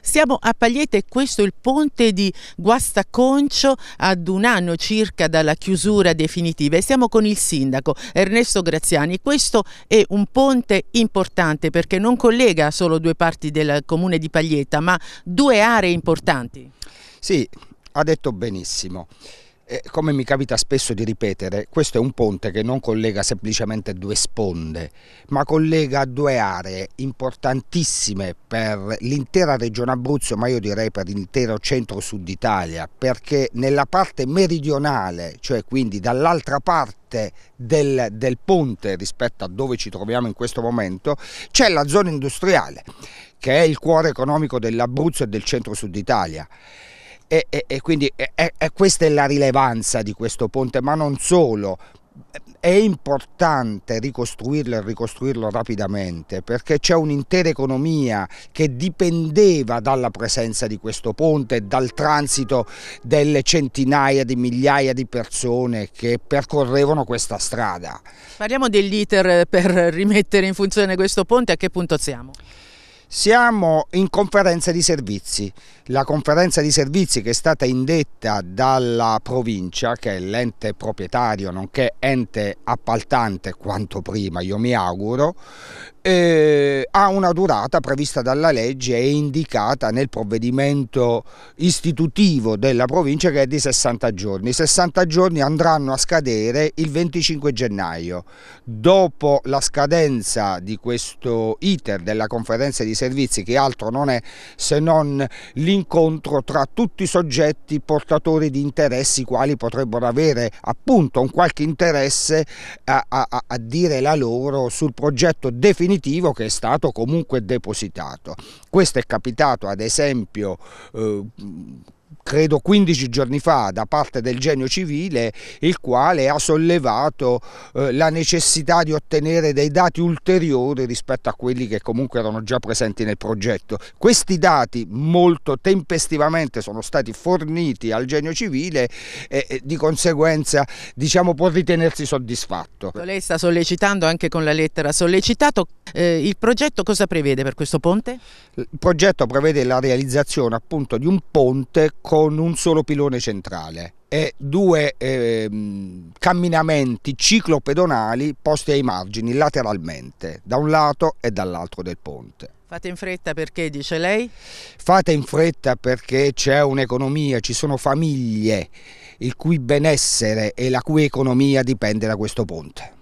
Siamo a Pagliete e questo è il ponte di Guastaconcio ad un anno circa dalla chiusura definitiva e siamo con il sindaco Ernesto Graziani. Questo è un ponte importante perché non collega solo due parti del comune di Paglietta ma due aree importanti. Sì, ha detto benissimo. E come mi capita spesso di ripetere, questo è un ponte che non collega semplicemente due sponde, ma collega due aree importantissime per l'intera regione Abruzzo, ma io direi per l'intero centro-sud d'Italia, perché nella parte meridionale, cioè quindi dall'altra parte del, del, ponte rispetto a dove ci troviamo in questo momento, c'è la zona industriale, che è il cuore economico dell'Abruzzo e del centro-sud d'Italia. E, e, e quindi e, questa è la rilevanza di questo ponte, ma non solo. È importante ricostruirlo e ricostruirlo rapidamente perché c'è un'intera economia che dipendeva dalla presenza di questo ponte dal transito delle centinaia di migliaia di persone che percorrevano questa strada. Parliamo dell'iter per rimettere in funzione questo ponte, a che punto siamo? Siamo in conferenza di servizi, la conferenza di servizi che è stata indetta dalla provincia, che è l'ente proprietario nonché ente appaltante quanto prima, io mi auguro, eh, ha una durata prevista dalla legge e indicata nel provvedimento istitutivo della provincia che è di 60 giorni. I 60 giorni andranno a scadere il 25 gennaio. Dopo la scadenza di questo iter della conferenza di servizi che altro non è se non l'incontro tra tutti i soggetti portatori di interessi quali potrebbero avere appunto un qualche interesse a, a, a dire la loro sul progetto definitivo positivo che è stato comunque depositato. Questo è capitato ad esempio eh, credo 15 giorni fa da parte del genio civile il quale ha sollevato eh, la necessità di ottenere dei dati ulteriori rispetto a quelli che comunque erano già presenti nel progetto. Questi dati molto tempestivamente sono stati forniti al genio civile e, e di conseguenza diciamo, può ritenersi soddisfatto. Lei sta sollecitando anche con la lettera sollecitato, eh, il progetto cosa prevede per questo ponte? Il progetto prevede la realizzazione appunto di un ponte con un solo pilone centrale e due eh, camminamenti ciclopedonali posti ai margini lateralmente, da un lato e dall'altro del ponte. Fate in fretta perché, dice lei? Fate in fretta perché c'è un'economia, ci sono famiglie il cui benessere e la cui economia dipende da questo ponte.